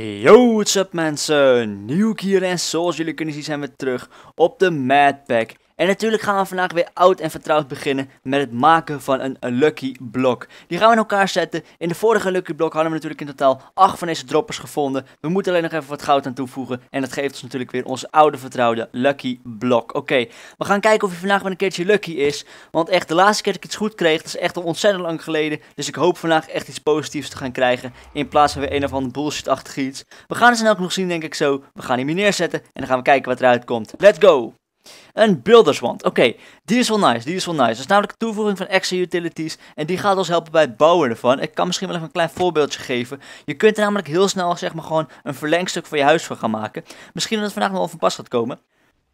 Yo, what's up mensen? Nieuw hier en zoals jullie kunnen zien zijn we terug op de Madpack. En natuurlijk gaan we vandaag weer oud en vertrouwd beginnen met het maken van een Lucky Block. Die gaan we in elkaar zetten. In de vorige Lucky Block hadden we natuurlijk in totaal 8 van deze droppers gevonden. We moeten alleen nog even wat goud aan toevoegen. En dat geeft ons natuurlijk weer onze oude vertrouwde Lucky Block. Oké, we gaan kijken of hij vandaag weer een keertje lucky is. Want echt, de laatste keer dat ik iets goed kreeg, dat is echt al ontzettend lang geleden. Dus ik hoop vandaag echt iets positiefs te gaan krijgen. In plaats van weer een of ander bullshit-achtig iets. We gaan het snel genoeg zien, denk ik zo. We gaan hem hier neerzetten en dan gaan we kijken wat eruit komt. Let's go! Een builderswand. Oké, die is wel nice, die is wel nice. Dat is namelijk een toevoeging van extra utilities en die gaat ons helpen bij het bouwen ervan. Ik kan misschien wel even een klein voorbeeldje geven. Je kunt er namelijk heel snel zeg maar gewoon een verlengstuk voor je huis van gaan maken. Misschien dat het vandaag nog wel van pas gaat komen.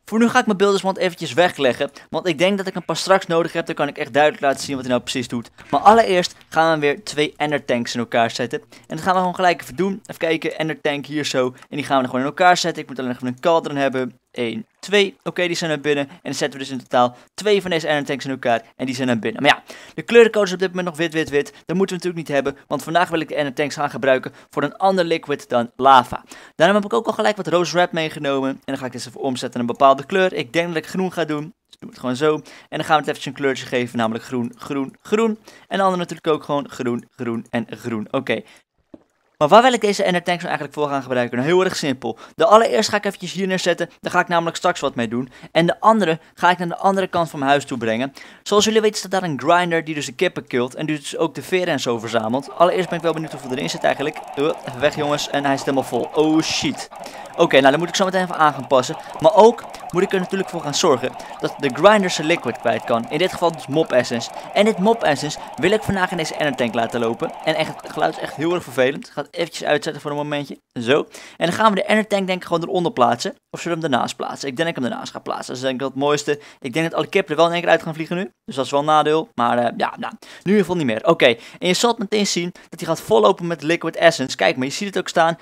Voor nu ga ik mijn beelderswand eventjes wegleggen, want ik denk dat ik hem pas straks nodig heb. Dan kan ik echt duidelijk laten zien wat hij nou precies doet. Maar allereerst gaan we weer twee ender tanks in elkaar zetten. En dat gaan we gewoon gelijk even doen. Even kijken, ender tank hier zo. En die gaan we dan gewoon in elkaar zetten. Ik moet alleen nog een cauldron hebben. 1, 2. Oké, die zijn naar binnen. En dan zetten we dus in totaal twee van deze iron tanks in elkaar. En die zijn naar binnen. Maar ja, de kleurencode is op dit moment nog wit, wit, wit. Dat moeten we natuurlijk niet hebben. Want vandaag wil ik de iron tanks gaan gebruiken voor een ander liquid dan lava. Daarom heb ik ook al gelijk wat rose wrap meegenomen. En dan ga ik dit even omzetten in een bepaalde kleur. Ik denk dat ik groen ga doen. Dus doen we het gewoon zo. En dan gaan we het eventjes een kleurtje geven, namelijk groen, groen, groen. En de andere natuurlijk ook gewoon groen, groen en groen. Oké, maar waar wil ik deze Ender Tanks nou eigenlijk voor gaan gebruiken? Nou, heel erg simpel. De allereerste ga ik eventjes hier neerzetten. Daar ga ik namelijk straks wat mee doen. En de andere ga ik naar de andere kant van mijn huis toe brengen. Zoals jullie weten staat daar een grinder die dus de kippen kilt. En die dus ook de veren en zo verzamelt. Allereerst ben ik wel benieuwd hoeveel erin zit eigenlijk. even eh, weg jongens. En hij is helemaal vol. Oh shit. Oké, nou dan moet ik zo meteen even aan gaan passen. Maar ook moet ik er natuurlijk voor gaan zorgen dat de grinder zijn liquid kwijt kan. In dit geval dus mop essence. En dit mop essence wil ik vandaag in deze Enertank Tank laten lopen. En echt, het geluid is echt heel erg vervelend. Even eventjes uitzetten voor een momentje. Zo. En dan gaan we de Enner Tank denk ik gewoon eronder plaatsen. Of zullen we hem daarnaast plaatsen? Ik denk dat ik hem ernaast ga plaatsen. Dat is denk ik het mooiste. Ik denk dat alle kippen er wel in één keer uit gaan vliegen nu. Dus dat is wel een nadeel. Maar eh, ja, nou, nu in ieder geval niet meer. Oké, en je zult meteen zien dat hij gaat vollopen met Liquid Essence. Kijk maar, je ziet het ook staan.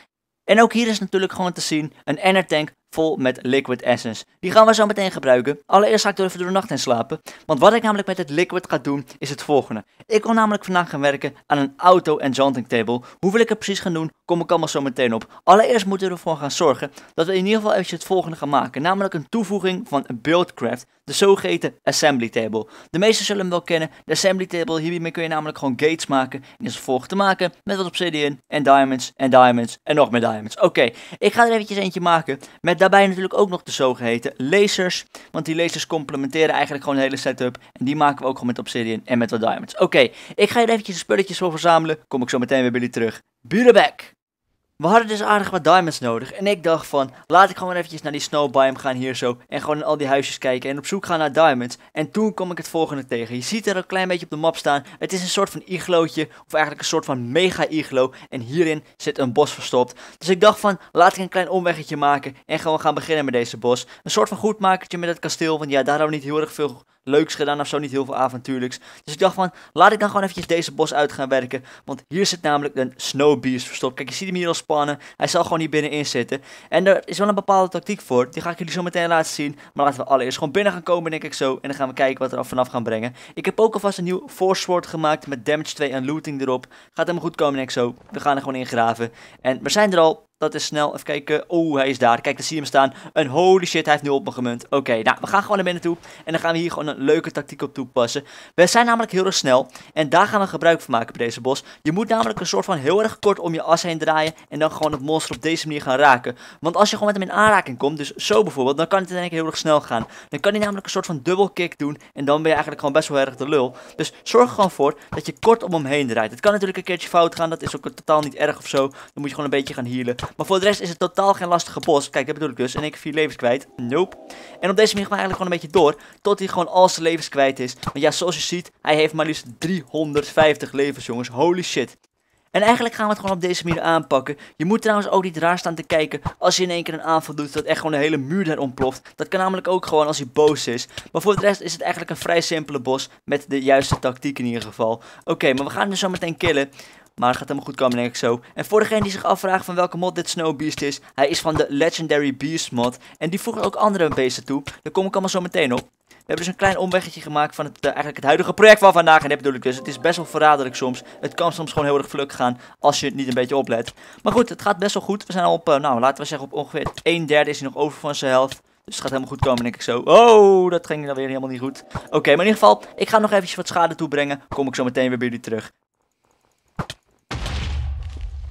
En ook hier is natuurlijk gewoon te zien een Enner Tank vol met liquid essence. Die gaan we zo meteen gebruiken. Allereerst ga ik er even door de nacht in slapen. Want wat ik namelijk met het liquid ga doen is het volgende. Ik wil namelijk vandaag gaan werken aan een auto enchanting table. Hoe wil ik het precies gaan doen? kom ik allemaal zo meteen op. Allereerst moeten we ervoor gaan zorgen dat we in ieder geval eventjes het volgende gaan maken. Namelijk een toevoeging van Buildcraft, de zogeheten assembly table. De meesten zullen hem wel kennen. De assembly table, hiermee kun je namelijk gewoon gates maken. En is vervolgens te maken met wat obsidian en diamonds en diamonds en nog meer diamonds. Oké, ik ga er eventjes eentje maken. Met daarbij natuurlijk ook nog de zogeheten lasers. Want die lasers complementeren eigenlijk gewoon de hele setup. En die maken we ook gewoon met obsidian en met wat diamonds. Oké, ik ga hier eventjes de spulletjes voor verzamelen. Kom ik zo meteen weer bij jullie terug. Be we hadden dus aardig wat diamonds nodig. En ik dacht van, laat ik gewoon eventjes naar die biome gaan hier zo. En gewoon in al die huisjes kijken en op zoek gaan naar diamonds. En toen kom ik het volgende tegen. Je ziet er een klein beetje op de map staan. Het is een soort van iglootje. Of eigenlijk een soort van mega iglo. En hierin zit een bos verstopt. Dus ik dacht van, laat ik een klein omweggetje maken. En gewoon gaan beginnen met deze bos. Een soort van goedmakertje met het kasteel. Want ja, daar hebben we niet heel erg veel leuks gedaan of zo. Niet heel veel avontuurlijks. Dus ik dacht van, laat ik dan gewoon eventjes deze bos uit gaan werken. Want hier zit namelijk een snowbeast verstopt. Kijk, je ziet hem hier al spannen. Hij zal gewoon hier binnenin zitten. En er is wel een bepaalde tactiek voor. Die ga ik jullie zo meteen laten zien. Maar laten we allereerst gewoon binnen gaan komen, denk ik zo. En dan gaan we kijken wat er af vanaf gaan brengen. Ik heb ook alvast een nieuw forceword gemaakt met damage 2 en looting erop. Gaat helemaal goed komen, denk ik zo. We gaan er gewoon in graven. En we zijn er al dat is snel. Even kijken. Oh, hij is daar. Kijk, dan zie je hem staan. Een holy shit, hij heeft nu op me gemunt. Oké, nou, we gaan gewoon naar binnen toe. En dan gaan we hier gewoon een leuke tactiek op toepassen. We zijn namelijk heel erg snel. En daar gaan we gebruik van maken bij deze bos. Je moet namelijk een soort van heel erg kort om je as heen draaien. En dan gewoon het monster op deze manier gaan raken. Want als je gewoon met hem in aanraking komt, dus zo bijvoorbeeld, dan kan het denk ik heel erg snel gaan. Dan kan hij namelijk een soort van dubbel kick doen. En dan ben je eigenlijk gewoon best wel erg de lul. Dus zorg er gewoon voor dat je kort om hem heen draait. Het kan natuurlijk een keertje fout gaan. Dat is ook totaal niet erg of zo. Dan moet je gewoon een beetje gaan healen. Maar voor de rest is het totaal geen lastige boss. Kijk, dat bedoel ik dus. En ik vier levens kwijt. Nope. En op deze manier gaan we eigenlijk gewoon een beetje door. Tot hij gewoon al zijn levens kwijt is. Want ja, zoals je ziet, hij heeft maar liefst 350 levens, jongens. Holy shit. En eigenlijk gaan we het gewoon op deze manier aanpakken. Je moet trouwens ook niet raar staan te kijken als je in één keer een aanval doet dat echt gewoon de hele muur daar ontploft. Dat kan namelijk ook gewoon als hij boos is. Maar voor de rest is het eigenlijk een vrij simpele bos met de juiste tactiek in ieder geval. Oké, maar we gaan hem zo meteen killen. Maar het gaat helemaal goed komen, denk ik zo. En voor degene die zich afvraagt van welke mod dit Snow Beast is, hij is van de Legendary Beast mod. En die voegt ook andere beesten toe. Daar kom ik allemaal zo meteen op. We hebben dus een klein omweggetje gemaakt van het, eh, eigenlijk het huidige project van vandaag. En dat bedoel ik dus. Het is best wel verraderlijk soms. Het kan soms gewoon heel erg vlug gaan als je het niet een beetje oplet. Maar goed, het gaat best wel goed. We zijn al op, eh, nou laten we zeggen op ongeveer 1 derde is hij nog over van zijn helft. Dus het gaat helemaal goed komen, denk ik zo. Oh, dat ging dan weer helemaal niet goed. Oké, maar in ieder geval, ik ga nog eventjes wat schade toebrengen. Kom ik zo meteen weer bij jullie terug.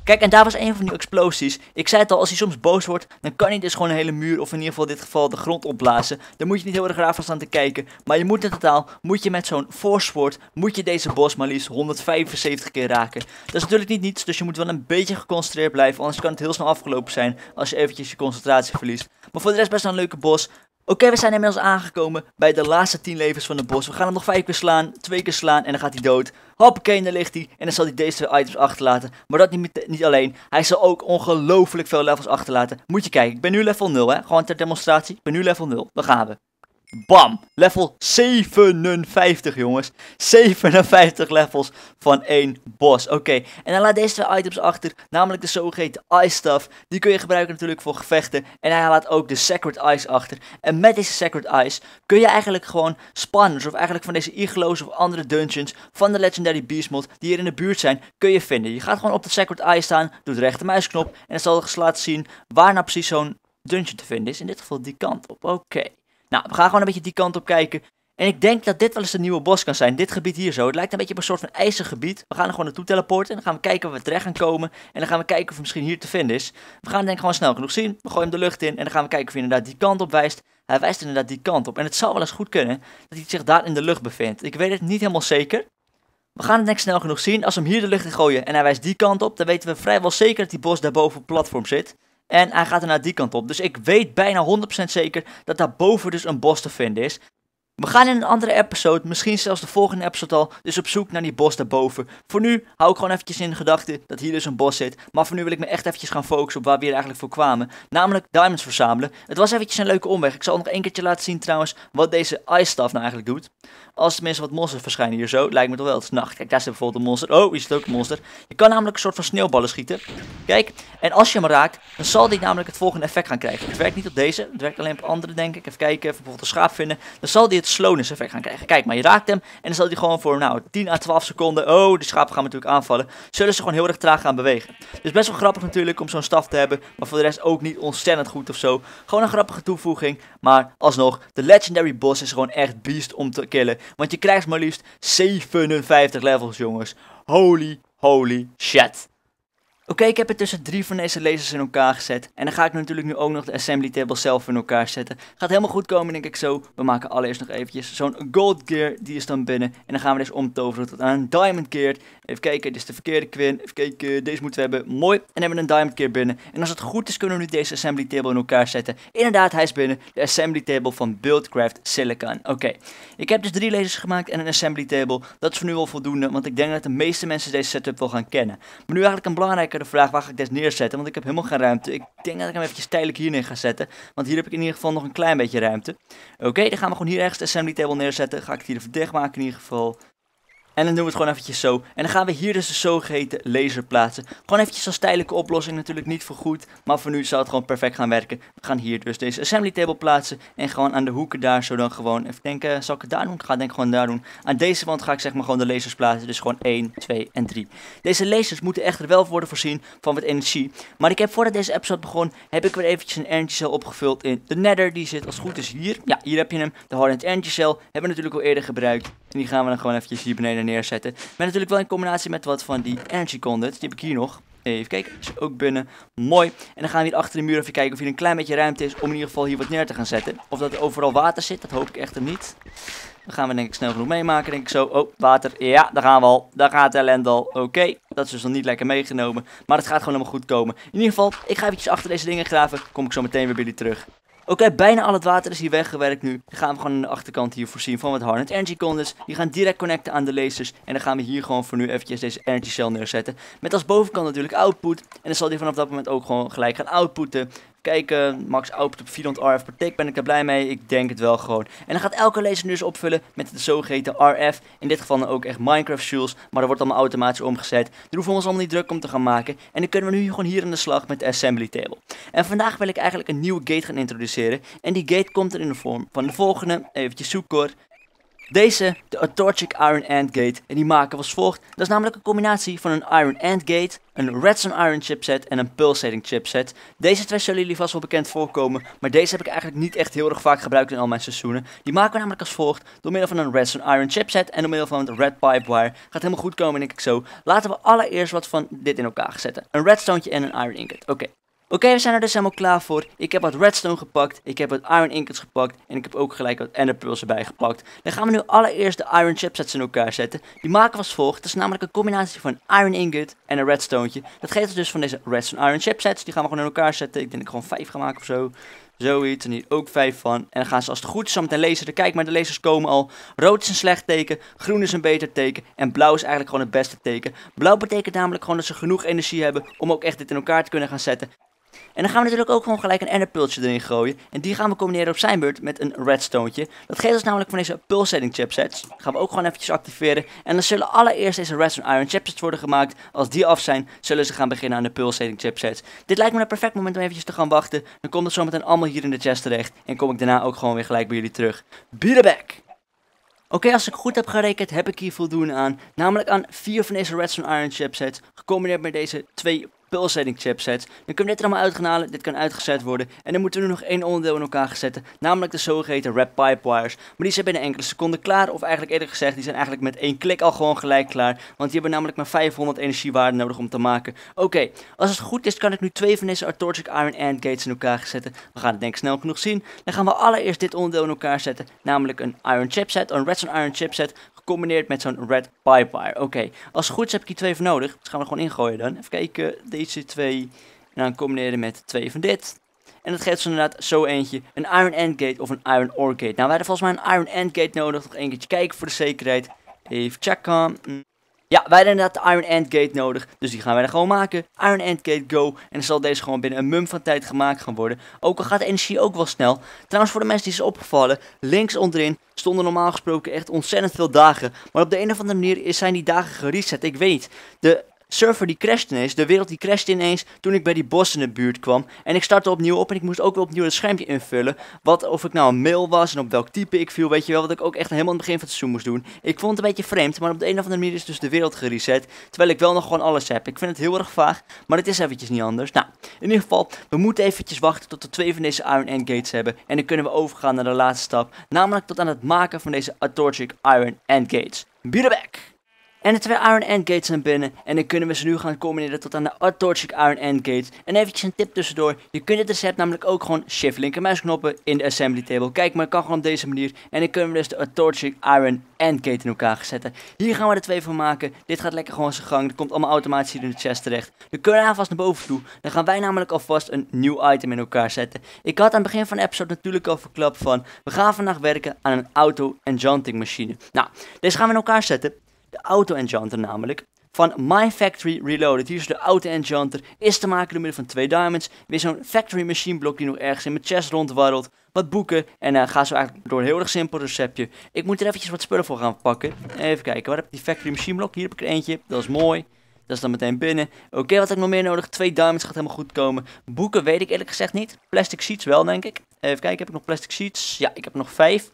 Kijk, en daar was een van die explosies. Ik zei het al, als hij soms boos wordt, dan kan hij dus gewoon een hele muur, of in ieder geval in dit geval de grond opblazen. Daar moet je niet heel erg raar van staan te kijken. Maar je moet in totaal, moet je met zo'n force moet je deze boss maar liefst 175 keer raken. Dat is natuurlijk niet niets, dus je moet wel een beetje geconcentreerd blijven. Anders kan het heel snel afgelopen zijn, als je eventjes je concentratie verliest. Maar voor de rest best wel een leuke boss. Oké, we zijn inmiddels aangekomen bij de laatste 10 levens van de boss. We gaan hem nog 5 keer slaan, 2 keer slaan en dan gaat hij dood. Hoppakee, daar ligt hij. En dan zal hij deze twee items achterlaten. Maar dat niet, niet alleen. Hij zal ook ongelooflijk veel levels achterlaten. Moet je kijken. Ik ben nu level 0, hè. Gewoon ter demonstratie. Ik ben nu level 0. Daar gaan we. Bam! Level 57, jongens. 57 levels van één boss. Oké, en dan laat deze twee items achter. Namelijk de zogeheten Ice Stuff. Die kun je gebruiken natuurlijk voor gevechten. En hij laat ook de Sacred Ice achter. En met deze Sacred Ice kun je eigenlijk gewoon spanners... of eigenlijk van deze igloos of andere dungeons... van de Legendary Beast mod die hier in de buurt zijn... kun je vinden. Je gaat gewoon op de Sacred Ice staan... doet rechter muisknop... en dan zal je dus laten zien waar nou precies zo'n dungeon te vinden is. In dit geval die kant op. Oké. Nou, we gaan gewoon een beetje die kant op kijken. En ik denk dat dit wel eens de nieuwe bos kan zijn. Dit gebied hier zo. Het lijkt een beetje op een soort van gebied. We gaan er gewoon naartoe teleporten. En dan gaan we kijken waar we terecht gaan komen. En dan gaan we kijken of het misschien hier te vinden is. We gaan het denk ik gewoon snel genoeg zien. We gooien hem de lucht in. En dan gaan we kijken of hij inderdaad die kant op wijst. Hij wijst inderdaad die kant op. En het zou wel eens goed kunnen dat hij zich daar in de lucht bevindt. Ik weet het niet helemaal zeker. We gaan het denk ik snel genoeg zien. Als we hem hier de lucht in gooien en hij wijst die kant op. Dan weten we vrijwel zeker dat die bos daarboven op het platform zit. En hij gaat er naar die kant op. Dus ik weet bijna 100% zeker dat daar boven dus een bos te vinden is. We gaan in een andere episode, misschien zelfs de volgende episode al, dus op zoek naar die bos daarboven. Voor nu hou ik gewoon eventjes in de gedachten dat hier dus een bos zit. Maar voor nu wil ik me echt eventjes gaan focussen op waar we hier eigenlijk voor kwamen. Namelijk diamonds verzamelen. Het was eventjes een leuke omweg. Ik zal nog één keertje laten zien trouwens wat deze ice staff nou eigenlijk doet. Als tenminste wat monsters verschijnen hier zo, lijkt me toch wel. Het nacht. Kijk, daar zit bijvoorbeeld een monster. Oh, hier zit ook een monster. Je kan namelijk een soort van sneeuwballen schieten. Kijk, en als je hem raakt, dan zal die namelijk het volgende effect gaan krijgen. Het werkt niet op deze, het werkt alleen op andere denk ik. Even kijken, even bijvoorbeeld een schaap vinden. Dan zal die het slowness effect gaan krijgen. Kijk, maar je raakt hem en dan zal hij gewoon voor nou, 10 à 12 seconden, oh de schapen gaan natuurlijk aanvallen, zullen ze gewoon heel erg traag gaan bewegen. Dus best wel grappig natuurlijk om zo'n staf te hebben, maar voor de rest ook niet ontzettend goed of zo. Gewoon een grappige toevoeging, maar alsnog, de legendary boss is gewoon echt beast om te killen. Want je krijgt maar liefst 57 levels jongens. Holy, holy shit. Oké, ik heb er tussen drie van deze lasers in elkaar gezet. En dan ga ik natuurlijk nu ook nog de assembly table zelf in elkaar zetten. Gaat helemaal goed komen, denk ik zo. We maken allereerst nog eventjes zo'n gold gear. Die is dan binnen. En dan gaan we deze dus omtoveren tot aan een diamond gear. Even kijken, dit is de verkeerde Quinn. Even kijken, deze moeten we hebben. Mooi. En dan hebben we een diamond gear binnen. En als het goed is, kunnen we nu deze assembly table in elkaar zetten. Inderdaad, hij is binnen. De assembly table van Buildcraft Silicon. Oké, ik heb dus drie lasers gemaakt en een assembly table. Dat is voor nu wel voldoende, want ik denk dat de meeste mensen deze setup wel gaan kennen. Maar nu eigenlijk een belangrijke de vraag waar ga ik deze neerzetten. Want ik heb helemaal geen ruimte. Ik denk dat ik hem eventjes tijdelijk hier neer ga zetten. Want hier heb ik in ieder geval nog een klein beetje ruimte. Oké, dan gaan we gewoon hier ergens de assembly table neerzetten. Ga ik hier even dichtmaken maken in ieder geval. En dan doen we het gewoon eventjes zo. En dan gaan we hier dus de zogeheten laser plaatsen. Gewoon eventjes als tijdelijke oplossing natuurlijk niet voor goed. Maar voor nu zal het gewoon perfect gaan werken. We gaan hier dus deze assembly table plaatsen. En gewoon aan de hoeken daar zo dan gewoon. Even denken, zal ik het daar doen? Ik ga het denk ik gewoon daar doen. Aan deze wand ga ik zeg maar gewoon de lasers plaatsen. Dus gewoon 1, 2 en 3. Deze lasers moeten echter wel worden voorzien van wat energie. Maar ik heb voordat deze episode begon, heb ik weer eventjes een energy cell opgevuld in de nether. Die zit als goed is hier. Ja, hier heb je hem. De hardened energy cell. Hebben we natuurlijk al eerder gebruikt. En die gaan we dan gewoon eventjes hier beneden neerzetten. Maar natuurlijk wel in combinatie met wat van die energy condens. Die heb ik hier nog. Even kijken, is ook binnen. Mooi. En dan gaan we hier achter de muur even kijken of hier een klein beetje ruimte is om in ieder geval hier wat neer te gaan zetten. Of dat er overal water zit, dat hoop ik echt niet. Dan gaan we denk ik snel genoeg meemaken, denk ik zo. Oh, water. Ja, daar gaan we al. Daar gaat de ellende al. Oké, dat is dus nog niet lekker meegenomen. Maar het gaat gewoon helemaal goed komen. In ieder geval, ik ga eventjes achter deze dingen graven. Kom ik zo meteen weer bij jullie terug. Oké, bijna al het water is hier weggewerkt nu. Dan gaan we gewoon aan de achterkant hier voorzien van wat Harnet energy condens. Die gaan direct connecten aan de lasers. En dan gaan we hier gewoon voor nu eventjes deze energy cell neerzetten. Met als bovenkant natuurlijk output. En dan zal die vanaf dat moment ook gewoon gelijk gaan outputten kijken. Max output op 400 RF per tick. Ben ik er blij mee? Ik denk het wel gewoon. En dan gaat elke laser dus opvullen met de zogeheten RF. In dit geval dan ook echt Minecraft shields. Maar dat wordt allemaal automatisch omgezet. Daar hoeven we ons allemaal niet druk om te gaan maken. En dan kunnen we nu gewoon hier aan de slag met de assembly table. En vandaag wil ik eigenlijk een nieuwe gate gaan introduceren. En die gate komt er in de vorm van de volgende. Eventjes zoeken hoor. Deze, de Atorchic Iron Ant Gate, en die maken we als volgt. Dat is namelijk een combinatie van een Iron Ant Gate, een Redstone Iron chipset en een Pulsating chipset. Deze twee zullen jullie vast wel bekend voorkomen, maar deze heb ik eigenlijk niet echt heel erg vaak gebruikt in al mijn seizoenen. Die maken we namelijk als volgt, door middel van een Redstone Iron chipset en door middel van een Red Pipe Wire. Gaat helemaal goed komen, denk ik zo. Laten we allereerst wat van dit in elkaar zetten. Een redstone en een iron ingot. Oké, Oké, we zijn er dus helemaal klaar voor. Ik heb wat redstone gepakt, ik heb wat iron ingots gepakt en ik heb ook gelijk wat ender erbij gepakt. Dan gaan we nu allereerst de iron chipsets in elkaar zetten. Die maken we als volgt. Het is namelijk een combinatie van iron ingot en een redstone. Dat geeft dus van deze redstone iron chipsets. Die gaan we gewoon in elkaar zetten. Ik denk dat ik gewoon 5 ga maken of zo. Zoiets. En hier ook vijf van. En dan gaan ze als het goed is zo een lezen. Kijk maar, de lasers komen al. Rood is een slecht teken. Groen is een beter teken. En blauw is eigenlijk gewoon het beste teken. Blauw betekent namelijk gewoon dat ze genoeg energie hebben om ook echt dit in elkaar te kunnen gaan zetten. En dan gaan we natuurlijk ook gewoon gelijk een enderpultje erin gooien. En die gaan we combineren op zijn beurt met een redstone. Dat geeft ons dus namelijk van deze pulsating chipsets. gaan we ook gewoon eventjes activeren. En dan zullen allereerst deze redstone iron chipsets worden gemaakt. Als die af zijn, zullen ze gaan beginnen aan de pulsating chipsets. Dit lijkt me een perfect moment om eventjes te gaan wachten. Dan komt het zometeen allemaal hier in de chest terecht. En kom ik daarna ook gewoon weer gelijk bij jullie terug. Be the back! Oké, als ik goed heb gerekend, heb ik hier voldoende aan. Namelijk aan vier van deze redstone iron chipsets. Gecombineerd met deze twee pulsating chipset, Dan kunnen we dit er allemaal uitgenalen. Dit kan uitgezet worden. En dan moeten we nu nog één onderdeel in elkaar gezetten, zetten. Namelijk de zogeheten red pipe wires. Maar die zijn binnen enkele seconden klaar. Of eigenlijk eerder gezegd, die zijn eigenlijk met één klik al gewoon gelijk klaar. Want die hebben namelijk maar 500 energiewaarde nodig om te maken. Oké, als het goed is kan ik nu twee van deze Artorchic Iron and Gates in elkaar zetten. We gaan het denk ik snel genoeg zien. Dan gaan we allereerst dit onderdeel in elkaar zetten. Namelijk een Iron Chipset, een Redstone Iron Chipset gecombineerd met zo'n red pipe wire. Oké, als het goed is heb ik hier twee voor nodig. Dus gaan we er gewoon ingooien dan. Even kijken, deze twee. En dan combineren met twee van dit. En dat geeft dus inderdaad zo eentje een iron end gate of een iron ore gate. Nou, wij hebben volgens mij een iron end gate nodig. Nog een keertje kijken voor de zekerheid. Even checken. Ja, wij hebben inderdaad de Iron End Gate nodig, dus die gaan wij dan gewoon maken. Iron End Gate Go, en dan zal deze gewoon binnen een mum van tijd gemaakt gaan worden. Ook al gaat de energie ook wel snel. Trouwens, voor de mensen die is opgevallen, links onderin stonden normaal gesproken echt ontzettend veel dagen. Maar op de een of andere manier zijn die dagen gereset, ik weet De Surfer die crashte ineens, de wereld die crashed ineens toen ik bij die bos in de buurt kwam. En ik startte opnieuw op en ik moest ook weer opnieuw het schermpje invullen. Wat of ik nou een mail was en op welk type ik viel, weet je wel. Wat ik ook echt helemaal aan het begin van het seizoen moest doen. Ik vond het een beetje vreemd, maar op de een of andere manier is dus de wereld gereset. Terwijl ik wel nog gewoon alles heb. Ik vind het heel erg vaag, maar het is eventjes niet anders. Nou, in ieder geval, we moeten eventjes wachten tot we twee van deze Iron End Gates hebben. En dan kunnen we overgaan naar de laatste stap. Namelijk tot aan het maken van deze Atorchic Iron End Gates. Be back! En de twee Iron End Gates zijn binnen. En dan kunnen we ze nu gaan combineren tot aan de Atorchic Iron End gate. En eventjes een tip tussendoor. Je kunt dit recept namelijk ook gewoon shift linkermuisknoppen in de assembly table. Kijk, maar het kan gewoon op deze manier. En dan kunnen we dus de Atorchic Iron End Gate in elkaar zetten. Hier gaan we er twee van maken. Dit gaat lekker gewoon zijn gang. Er komt allemaal automatisch hier in de chest terecht. De kunnen we vast naar boven toe. Dan gaan wij namelijk alvast een nieuw item in elkaar zetten. Ik had aan het begin van de episode natuurlijk al verklapt van... We gaan vandaag werken aan een auto-enchanting machine. Nou, deze gaan we in elkaar zetten de auto-enchanter namelijk, van My Factory Reloaded. Hier is de auto-enchanter, is te maken door middel van twee diamonds, weer zo'n factory machine blok die nog ergens in mijn chest rondwarrelt, wat boeken en uh, ga zo eigenlijk door een heel erg simpel receptje. Ik moet er eventjes wat spullen voor gaan pakken. Even kijken, waar heb ik die factory machine blok? Hier heb ik er eentje, dat is mooi. Dat is dan meteen binnen. Oké, wat heb ik nog meer nodig? Twee diamonds gaat helemaal goed komen. Boeken weet ik eerlijk gezegd niet. Plastic sheets wel, denk ik. Even kijken, heb ik nog plastic sheets? Ja, ik heb nog vijf.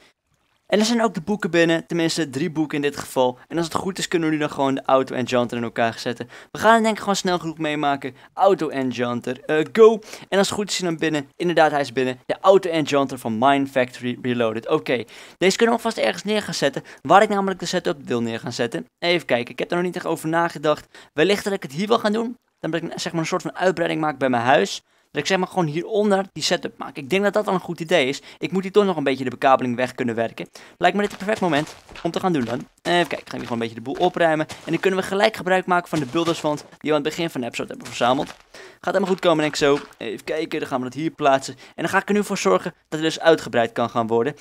En er zijn ook de boeken binnen, tenminste drie boeken in dit geval. En als het goed is kunnen we nu dan gewoon de Auto Enchanter in elkaar zetten. We gaan het denk ik gewoon snel genoeg meemaken. Auto Enchanter, uh, eh, go! En als het goed is we hem binnen, inderdaad hij is binnen. De Auto Enchanter van Mine Factory Reloaded. Oké, deze kunnen we alvast ergens neer gaan zetten. Waar ik namelijk de setup wil neer gaan zetten. Even kijken, ik heb er nog niet echt over nagedacht. Wellicht dat ik het hier wil gaan doen. Dan ben ik zeg maar een soort van uitbreiding maak bij mijn huis. Dat ik zeg maar gewoon hieronder die setup maak. Ik denk dat dat wel een goed idee is. Ik moet hier toch nog een beetje de bekabeling weg kunnen werken. Lijkt me dit het perfect moment om te gaan doen dan. Eh, even kijken, ik ga hier gewoon een beetje de boel opruimen. En dan kunnen we gelijk gebruik maken van de buildersfond die we aan het begin van de episode hebben verzameld. Gaat helemaal goed komen, denk ik zo. Even kijken, dan gaan we dat hier plaatsen. En dan ga ik er nu voor zorgen dat het dus uitgebreid kan gaan worden.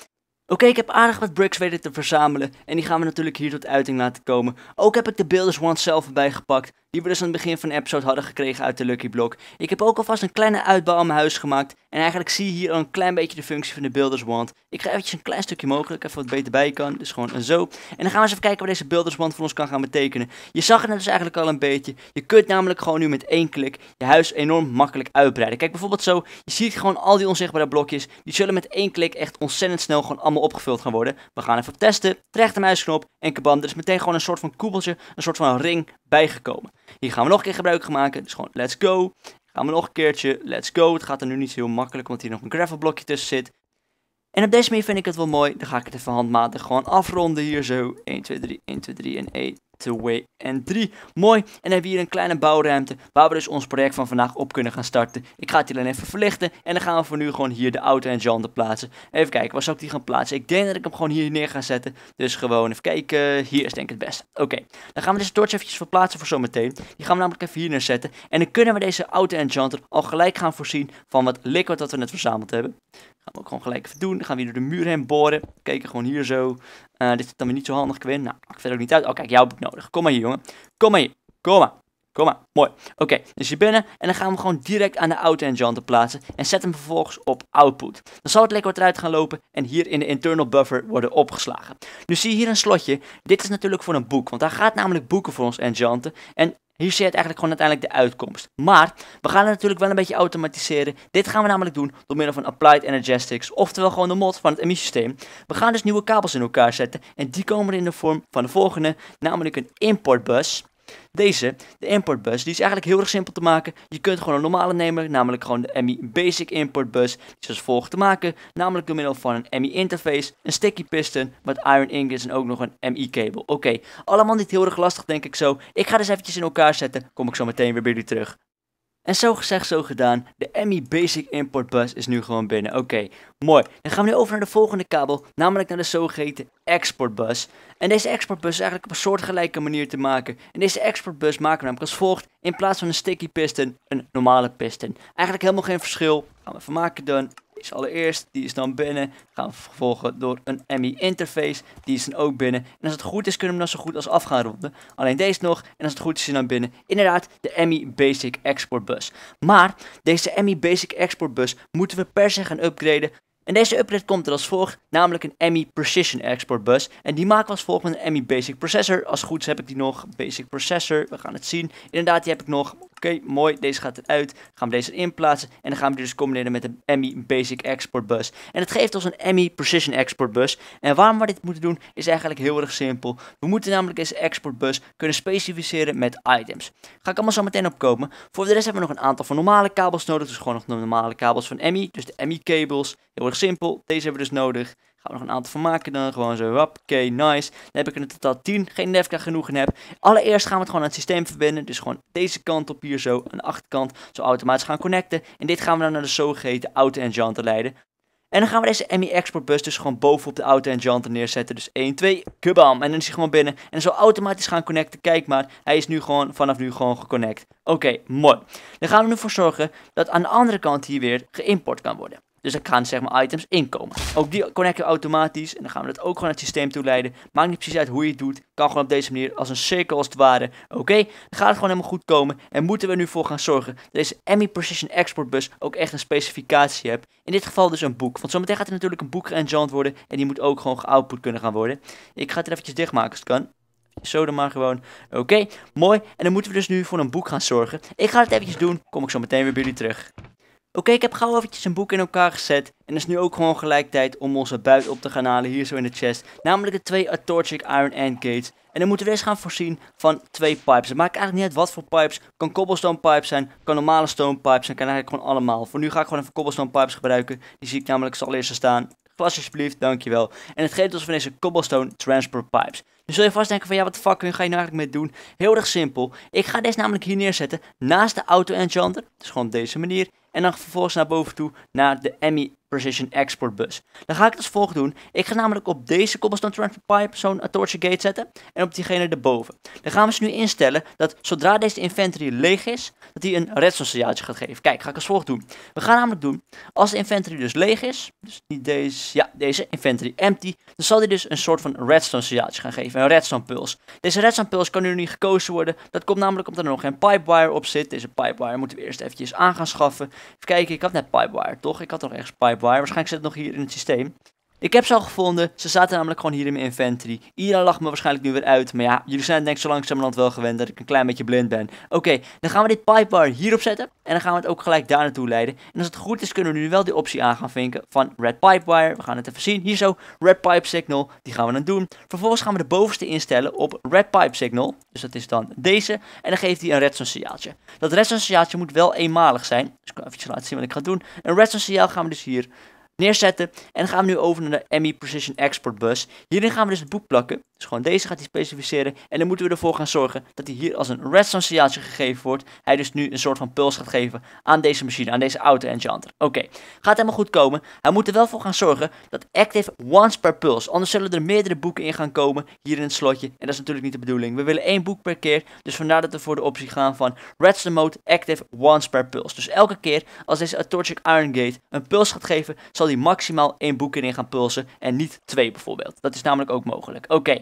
Oké, ik heb aardig wat bricks weten te verzamelen en die gaan we natuurlijk hier tot uiting laten komen. Ook heb ik de Builders Wand zelf erbij gepakt die we dus aan het begin van de episode hadden gekregen uit de Lucky Block. Ik heb ook alvast een kleine uitbouw aan mijn huis gemaakt. En eigenlijk zie je hier al een klein beetje de functie van de Builders Wand. Ik ga eventjes een klein stukje mogelijk, even wat beter bij kan. Dus gewoon zo. En dan gaan we eens even kijken wat deze Builders Wand voor ons kan gaan betekenen. Je zag het net dus eigenlijk al een beetje. Je kunt namelijk gewoon nu met één klik je huis enorm makkelijk uitbreiden. Kijk bijvoorbeeld zo, je ziet gewoon al die onzichtbare blokjes. Die zullen met één klik echt ontzettend snel gewoon allemaal opgevuld gaan worden. We gaan even testen. de muisknop en kabam. Er is meteen gewoon een soort van koepeltje, een soort van ring bijgekomen. Hier gaan we nog een keer gebruik van maken. Dus gewoon let's go. Gaan we nog een keertje let's go. Het gaat er nu niet zo heel makkelijk, want hier nog een gravelblokje tussen zit. En op deze manier vind ik het wel mooi. Dan ga ik het even handmatig gewoon afronden hier zo. 1, 2, 3, 1, 2, 3 en 1. 2 en 3. Mooi. En dan hebben we hier een kleine bouwruimte waar we dus ons project van vandaag op kunnen gaan starten. Ik ga het hier dan even verlichten en dan gaan we voor nu gewoon hier de auto en John plaatsen. Even kijken, waar zou ik die gaan plaatsen? Ik denk dat ik hem gewoon hier neer ga zetten. Dus gewoon even kijken. Hier is denk ik het beste. Oké, dan gaan we deze torch even verplaatsen voor zometeen. Die gaan we namelijk even hier neerzetten. En dan kunnen we deze auto en enchanter al gelijk gaan voorzien van wat liquid dat we net verzameld hebben. Gaan we ook gewoon gelijk even doen. gaan we hier door de muur heen boren. kijken gewoon hier zo. Eh, dit zit dan weer niet zo handig, Quinn. Nou, maakt verder ook niet uit. Oh, kijk, jouw boek nodig. Kom maar hier, jongen. Kom maar hier. Kom maar. Kom maar, mooi. Oké, dus hier binnen en dan gaan we gewoon direct aan de auto-enchanter plaatsen en zet hem vervolgens op output. Dan zal het lekker wat eruit gaan lopen en hier in de internal buffer worden opgeslagen. Nu zie je hier een slotje, dit is natuurlijk voor een boek, want daar gaat namelijk boeken voor ons enchanten en hier zie je eigenlijk gewoon uiteindelijk de uitkomst. Maar we gaan het natuurlijk wel een beetje automatiseren. Dit gaan we namelijk doen door middel van Applied Energetics, oftewel gewoon de mod van het emissiesysteem. We gaan dus nieuwe kabels in elkaar zetten en die komen in de vorm van de volgende, namelijk een importbus. Deze, de importbus, die is eigenlijk heel erg simpel te maken. Je kunt gewoon een normale nemen, namelijk gewoon de MI Basic importbus. Die is als volgt te maken, namelijk door middel van een MI interface, een sticky piston, wat iron ingots en ook nog een MI cable. Oké, allemaal niet heel erg lastig denk ik zo. Ik ga dus eventjes in elkaar zetten, kom ik zo meteen weer bij jullie terug. En zo gezegd, zo gedaan. De Emmy Basic Import Bus is nu gewoon binnen. Oké, mooi. Dan gaan we nu over naar de volgende kabel, namelijk naar de zogeheten Bus. En deze Bus is eigenlijk op een soortgelijke manier te maken. En deze Export Bus maken we namelijk als volgt. In plaats van een sticky piston, een normale piston. Eigenlijk helemaal geen verschil. Gaan we even maken dan. Die is allereerst, die is dan binnen. Gaan we vervolgen door een Emmy interface. Die is dan ook binnen. En als het goed is, kunnen we hem dan zo goed als af gaan ronden. Alleen deze nog. En als het goed is, is dan binnen. Inderdaad, de Emmy Basic Export Bus. Maar deze Emmy Basic Export Bus moeten we per se gaan upgraden en deze upgrade komt er als voor, namelijk een Emmy Precision Export Bus. En die maken we als volgt met een Emmy Basic Processor. Als goed heb ik die nog, Basic Processor, we gaan het zien. Inderdaad, die heb ik nog. Oké, mooi, deze gaat eruit. gaan we deze erin plaatsen en dan gaan we die dus combineren met een Emmy Basic Export Bus. En het geeft ons een Emmy Precision Export Bus. En waarom we dit moeten doen is eigenlijk heel erg simpel. We moeten namelijk deze export bus kunnen specificeren met items. Ga ik allemaal zo meteen opkomen. Voor de rest hebben we nog een aantal van normale kabels nodig, dus gewoon nog normale kabels van Emmy. Dus de Emmy cables. heel erg simpel. Deze hebben we dus nodig. Gaan we nog een aantal van maken dan. Gewoon zo, rap, oké, nice. Dan heb ik in totaal 10. Geen Nefka genoeg in heb. Allereerst gaan we het gewoon aan het systeem verbinden. Dus gewoon deze kant op hier zo, aan de achterkant. Zo automatisch gaan connecten. En dit gaan we dan naar de zogeheten auto enchanter leiden. En dan gaan we deze MI e Export Bus dus gewoon bovenop de auto en Janter neerzetten. Dus 1, 2, kabam. En dan is hij gewoon binnen. En zo automatisch gaan connecten. Kijk maar, hij is nu gewoon vanaf nu gewoon geconnect. Oké, mooi. Dan gaan we ervoor zorgen dat aan de andere kant hier weer geïmport kan worden. Dus er gaan zeg maar items inkomen. Ook die connecten automatisch. En dan gaan we dat ook gewoon naar het systeem toeleiden. Maakt niet precies uit hoe je het doet. Kan gewoon op deze manier als een cirkel als het ware. Oké, dan gaat het gewoon helemaal goed komen. En moeten we er nu voor gaan zorgen dat deze Emmy Precision Export Bus ook echt een specificatie hebt. In dit geval dus een boek. Want zometeen gaat er natuurlijk een boek geënchant worden. En die moet ook gewoon geoutput kunnen gaan worden. Ik ga het er eventjes dichtmaken als het kan. Zo dan maar gewoon. Oké, mooi. En dan moeten we dus nu voor een boek gaan zorgen. Ik ga het eventjes doen. Kom ik zo meteen weer bij jullie terug. Oké, ik heb gauw eventjes een boek in elkaar gezet. En het is nu ook gewoon gelijk tijd om onze buit op te gaan halen hier zo in de chest. Namelijk de twee Atorchic Iron End Gates. En dan moeten we eens gaan voorzien van twee pipes. Het maakt eigenlijk niet uit wat voor pipes. Kan cobblestone pipes zijn, kan normale stone pipes zijn, kan eigenlijk gewoon allemaal. Voor nu ga ik gewoon even cobblestone pipes gebruiken. Die zie ik namelijk zal eerst staan. Glas alsjeblieft, dankjewel. En het geeft ons van deze cobblestone transport pipes. Nu zul je vast denken van ja, wat de fuck ga je nou eigenlijk mee doen? Heel erg simpel. Ik ga deze namelijk hier neerzetten naast de auto enchanter. Dus gewoon op deze manier. En dan vervolgens naar boven toe naar de Emmy Precision Export Bus. Dan ga ik het als volgt doen. Ik ga namelijk op deze cobblestone transfer pipe zo'n eh, torture gate zetten. En op diegene erboven. Dan gaan we ze nu instellen dat zodra deze inventory leeg is, dat hij een redstone signaaltje gaat geven. Kijk, ga ik als volgt doen. We gaan namelijk doen, als de inventory dus leeg is, dus niet deze, ja deze, inventory empty, dan zal hij dus een soort van redstone signaaltje gaan geven. Een redstone puls. Deze redstone puls kan nu niet gekozen worden. Dat komt namelijk omdat er nog geen pipewire op zit. Deze pipewire moeten we eerst eventjes aan gaan schaffen. Even kijken, ik had net pipewire toch? Ik had nog ergens pipewire waar Waarschijnlijk zit het nog hier in het systeem. Ik heb ze al gevonden, ze zaten namelijk gewoon hier in mijn inventory. Ida lacht me waarschijnlijk nu weer uit, maar ja, jullie zijn denk ik zo langzamerhand wel gewend dat ik een klein beetje blind ben. Oké, dan gaan we dit pipebar hierop zetten en dan gaan we het ook gelijk daar naartoe leiden. En als het goed is kunnen we nu wel die optie aan gaan vinken van red pipe wire. We gaan het even zien, hier zo, red pipe signal, die gaan we dan doen. Vervolgens gaan we de bovenste instellen op red pipe signal, dus dat is dan deze. En dan geeft hij een redstone signaaltje. Dat redstone signaaltje moet wel eenmalig zijn, dus ik ga even laten zien wat ik ga doen. Een redstone signaal gaan we dus hier neerzetten. En gaan we nu over naar de ME Precision Export Bus. Hierin gaan we dus het boek plakken. Dus gewoon deze gaat hij specificeren. En dan moeten we ervoor gaan zorgen dat hij hier als een redstone signaaltje gegeven wordt. Hij dus nu een soort van puls gaat geven aan deze machine, aan deze auto enchanter. Oké, gaat helemaal goed komen. Hij moet er wel voor gaan zorgen dat active once per pulse. Anders zullen er meerdere boeken in gaan komen hier in het slotje. En dat is natuurlijk niet de bedoeling. We willen één boek per keer. Dus vandaar dat we voor de optie gaan van redstone mode active once per pulse. Dus elke keer als deze torchic Iron Gate een puls gaat geven, zal hij maximaal één boek erin gaan pulsen. En niet twee bijvoorbeeld. Dat is namelijk ook mogelijk. Oké.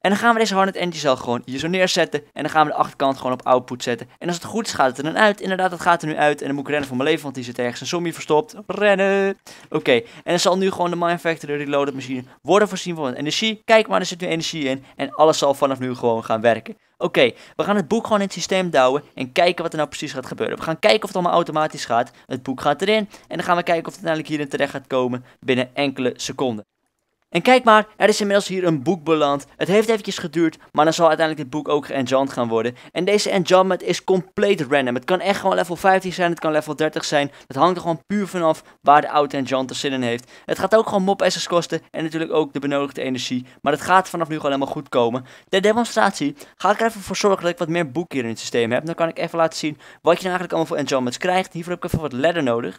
En dan gaan we deze hornet energy cell gewoon hier zo neerzetten. En dan gaan we de achterkant gewoon op output zetten. En als het goed is, gaat het er dan uit. Inderdaad, dat gaat er nu uit. En dan moet ik rennen voor mijn leven, want die zit ergens een zombie verstopt. Rennen! Oké, en dan zal nu gewoon de Mine Factory Reloaded machine worden voorzien van energie. Kijk maar, er zit nu energie in. En alles zal vanaf nu gewoon gaan werken. Oké, we gaan het boek gewoon in het systeem douwen en kijken wat er nou precies gaat gebeuren. We gaan kijken of het allemaal automatisch gaat. Het boek gaat erin en dan gaan we kijken of het uiteindelijk hierin terecht gaat komen binnen enkele seconden. En kijk maar, er is inmiddels hier een boek beland. Het heeft eventjes geduurd, maar dan zal uiteindelijk dit boek ook enchant gaan worden. En deze enchantment is compleet random. Het kan echt gewoon level 15 zijn, het kan level 30 zijn. Het hangt er gewoon puur vanaf waar de oude er zin in heeft. Het gaat ook gewoon mop SS kosten en natuurlijk ook de benodigde energie. Maar het gaat vanaf nu gewoon helemaal goed komen. De demonstratie ga ik er even voor zorgen dat ik wat meer boeken hier in het systeem heb. Dan kan ik even laten zien wat je nou eigenlijk allemaal voor enchantments krijgt. Hiervoor heb ik even wat ladder nodig.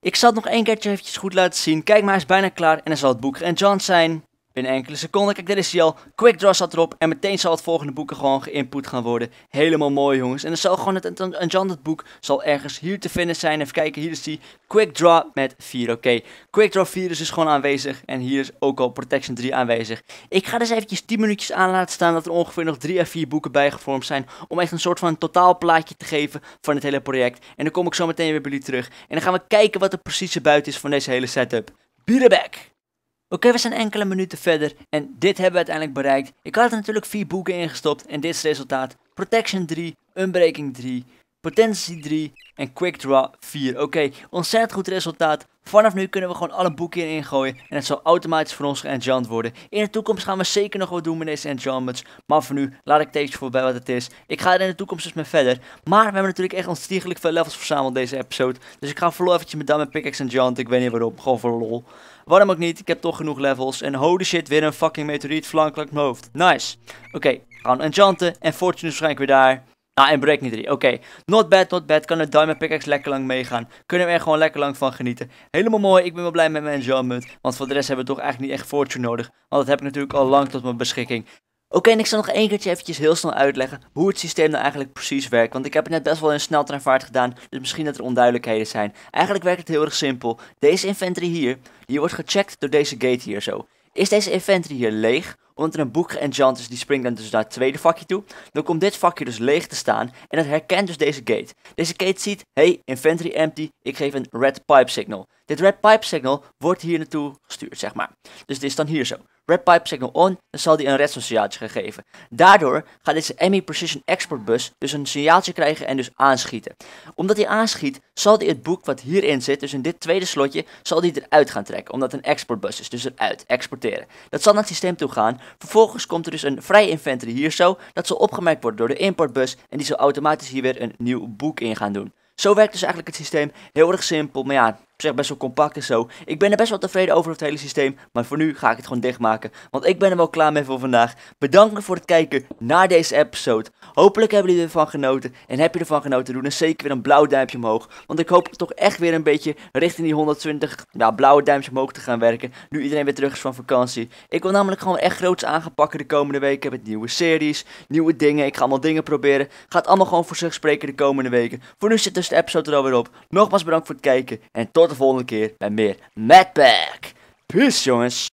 Ik zal het nog één keertje eventjes goed laten zien. Kijk maar, hij is bijna klaar en dan zal het boek John zijn binnen enkele seconden. Kijk, dit is hij al. Quick draw staat erop. En meteen zal het volgende boek gewoon geïnput gaan worden. Helemaal mooi, jongens. En dan zal gewoon het enchanted boek zal ergens hier te vinden zijn. Even kijken, hier is die. Quick draw met 4, oké. Quickdraw Quick draw 4 is dus gewoon aanwezig. En hier is ook al protection 3 aanwezig. Ik ga dus eventjes 10 minuutjes aan laten staan dat er ongeveer nog 3 à 4 boeken bijgevormd zijn. Om echt een soort van totaalplaatje te geven van het hele project. En dan kom ik zo meteen weer bij jullie terug. En dan gaan we kijken wat er precies buiten is van deze hele setup. Be back! Oké, we zijn enkele minuten verder en dit hebben we uiteindelijk bereikt. Ik had er natuurlijk vier boeken ingestopt en dit is het resultaat. Protection 3, Unbreaking 3, Potentie 3 en Quick Draw 4. Oké, ontzettend goed resultaat. Vanaf nu kunnen we gewoon alle boeken in ingooien en het zal automatisch voor ons geënchant worden. In de toekomst gaan we zeker nog wat doen met deze enchantments, maar voor nu laat ik deze voorbij wat het is. Ik ga er in de toekomst dus mee verder, maar we hebben natuurlijk echt ontzettend veel levels verzameld deze episode. Dus ik ga vooral eventjes met dan met pickaxe enchant, ik weet niet waarom, gewoon voor lol. Waarom ook niet, ik heb toch genoeg levels en holy shit weer een fucking meteoriet flank langs mijn hoofd. Nice. Oké, okay, gaan enchanten en Fortune is waarschijnlijk weer daar. Ah, en break niet 3. Oké, not bad, not bad. Kan de diamond pickaxe lekker lang meegaan. Kunnen we er gewoon lekker lang van genieten. Helemaal mooi, ik ben wel blij met mijn enchantment. Want voor de rest hebben we toch eigenlijk niet echt fortune nodig. Want dat heb ik natuurlijk al lang tot mijn beschikking. Oké, en ik zal nog één keertje eventjes heel snel uitleggen hoe het systeem nou eigenlijk precies werkt. Want ik heb het net best wel in sneltreinvaart gedaan, dus misschien dat er onduidelijkheden zijn. Eigenlijk werkt het heel erg simpel. Deze inventory hier, die wordt gecheckt door deze gate hier zo. Is deze inventory hier leeg, omdat er een boek geënchant is, die springt dan dus naar het tweede vakje toe. Dan komt dit vakje dus leeg te staan en dat herkent dus deze gate. Deze gate ziet, hey, inventory empty, ik geef een red pipe signal. Dit red pipe signal wordt hier naartoe gestuurd, zeg maar. Dus dit is dan hier zo. Red Pipe Signal On dan zal die een red signaaltje geven. Daardoor gaat deze ME Precision Export Bus dus een signaaltje krijgen en dus aanschieten. Omdat hij aanschiet, zal hij het boek wat hierin zit, dus in dit tweede slotje, zal die eruit gaan trekken. Omdat het een exportbus is, dus eruit, exporteren. Dat zal naar het systeem toe gaan. Vervolgens komt er dus een vrij inventory hier zo, dat zal opgemerkt worden door de importbus en die zal automatisch hier weer een nieuw boek in gaan doen. Zo werkt dus eigenlijk het systeem. Heel erg simpel, maar ja, zich best wel compact en zo. Ik ben er best wel tevreden over het hele systeem. Maar voor nu ga ik het gewoon dichtmaken. Want ik ben er wel klaar mee voor vandaag. Bedankt voor het kijken naar deze episode. Hopelijk hebben jullie ervan genoten. En heb je ervan genoten, doe dan zeker weer een blauw duimpje omhoog. Want ik hoop toch echt weer een beetje richting die 120 ja, blauwe duimpje omhoog te gaan werken. Nu iedereen weer terug is van vakantie. Ik wil namelijk gewoon echt groots aangepakken de komende weken. Met nieuwe series, nieuwe dingen. Ik ga allemaal dingen proberen. Gaat allemaal gewoon voor zich spreken de komende weken. Voor nu zit dus de episode er alweer op. Nogmaals bedankt voor het kijken. En tot tot de volgende keer bij meer Madpack. Peace jongens.